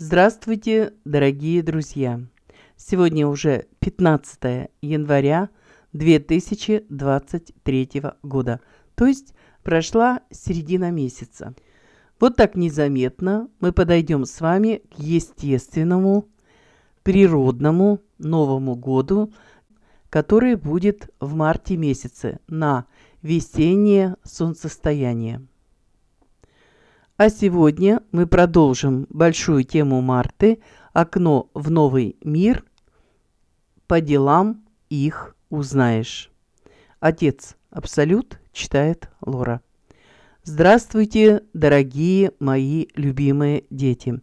Здравствуйте, дорогие друзья! Сегодня уже 15 января 2023 года, то есть прошла середина месяца. Вот так незаметно мы подойдем с вами к естественному, природному Новому году, который будет в марте месяце на весеннее солнцестояние. А сегодня мы продолжим большую тему Марты «Окно в новый мир. По делам их узнаешь». Отец Абсолют читает Лора. Здравствуйте, дорогие мои любимые дети!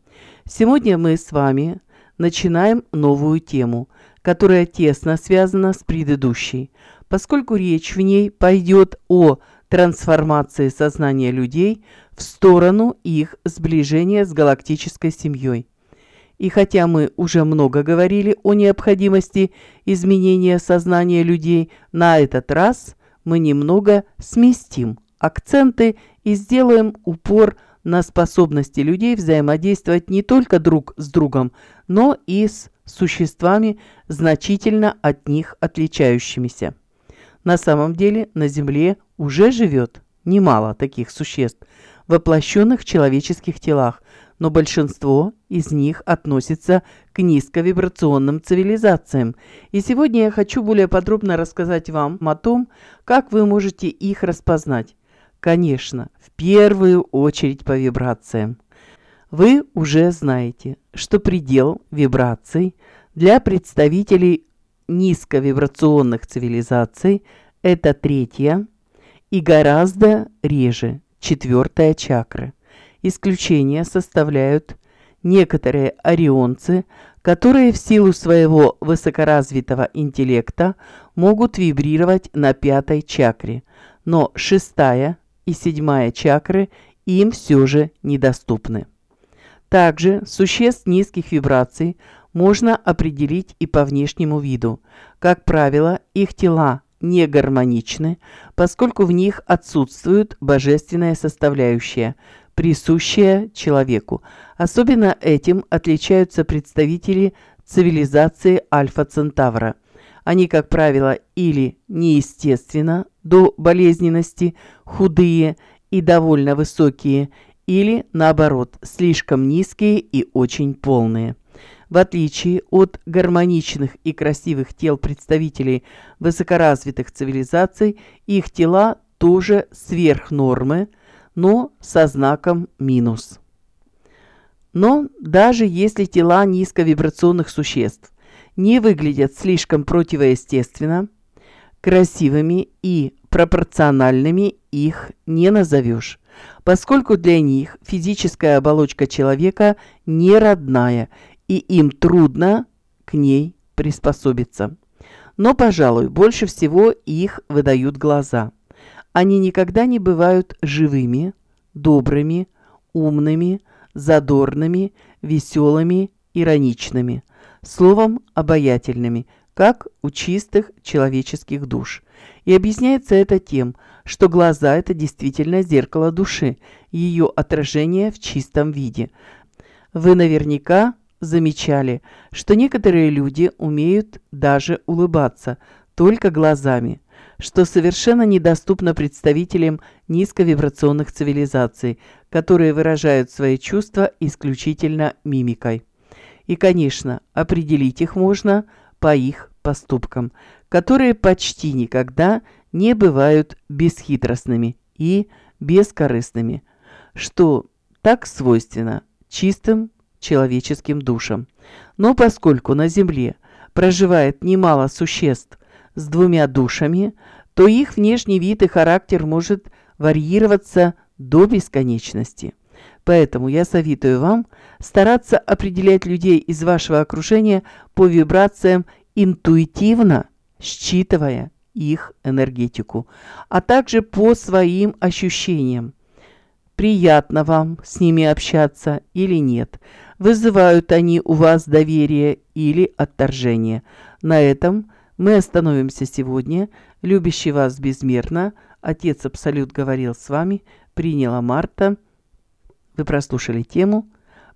Сегодня мы с вами начинаем новую тему, которая тесно связана с предыдущей, поскольку речь в ней пойдет о трансформации сознания людей в сторону их сближения с галактической семьей. И хотя мы уже много говорили о необходимости изменения сознания людей, на этот раз мы немного сместим акценты и сделаем упор на способности людей взаимодействовать не только друг с другом, но и с существами, значительно от них отличающимися. На самом деле на Земле уже живет немало таких существ, воплощенных в человеческих телах, но большинство из них относится к низковибрационным цивилизациям. И сегодня я хочу более подробно рассказать вам о том, как вы можете их распознать. Конечно, в первую очередь по вибрациям. Вы уже знаете, что предел вибраций для представителей низковибрационных цивилизаций – это третья и гораздо реже четвертая чакры. Исключение составляют некоторые орионцы, которые в силу своего высокоразвитого интеллекта могут вибрировать на пятой чакре, но шестая и седьмая чакры им все же недоступны. Также существ низких вибраций – можно определить и по внешнему виду. Как правило, их тела не гармоничны, поскольку в них отсутствует божественная составляющая, присущая человеку. Особенно этим отличаются представители цивилизации Альфа-Центавра. Они, как правило, или неестественно до болезненности, худые и довольно высокие, или, наоборот, слишком низкие и очень полные. В отличие от гармоничных и красивых тел представителей высокоразвитых цивилизаций, их тела тоже сверх нормы, но со знаком минус. Но даже если тела низковибрационных существ не выглядят слишком противоестественно, красивыми и пропорциональными их не назовешь, поскольку для них физическая оболочка человека не родная и им трудно к ней приспособиться. Но, пожалуй, больше всего их выдают глаза. Они никогда не бывают живыми, добрыми, умными, задорными, веселыми, ироничными, словом, обаятельными, как у чистых человеческих душ. И объясняется это тем, что глаза – это действительно зеркало души, ее отражение в чистом виде. Вы наверняка замечали, что некоторые люди умеют даже улыбаться, только глазами, что совершенно недоступно представителям низковибрационных цивилизаций, которые выражают свои чувства исключительно мимикой. И, конечно, определить их можно по их поступкам, которые почти никогда не бывают бесхитростными и бескорыстными, что так свойственно чистым человеческим душам. Но поскольку на Земле проживает немало существ с двумя душами, то их внешний вид и характер может варьироваться до бесконечности. Поэтому я советую вам стараться определять людей из вашего окружения по вибрациям интуитивно, считывая их энергетику, а также по своим ощущениям. Приятно вам с ними общаться или нет – вызывают они у вас доверие или отторжение. На этом мы остановимся сегодня. Любящий вас безмерно, Отец Абсолют говорил с вами, приняла Марта. Вы прослушали тему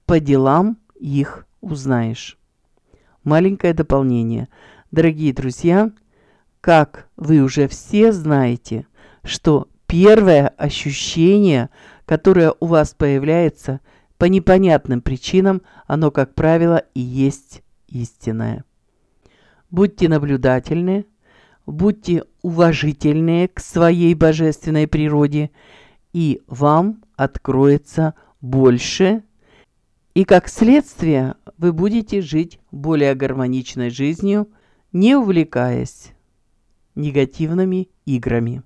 «По делам их узнаешь». Маленькое дополнение. Дорогие друзья, как вы уже все знаете, что первое ощущение, которое у вас появляется – по непонятным причинам оно, как правило, и есть истинное. Будьте наблюдательны, будьте уважительны к своей божественной природе, и вам откроется больше, и как следствие вы будете жить более гармоничной жизнью, не увлекаясь негативными играми.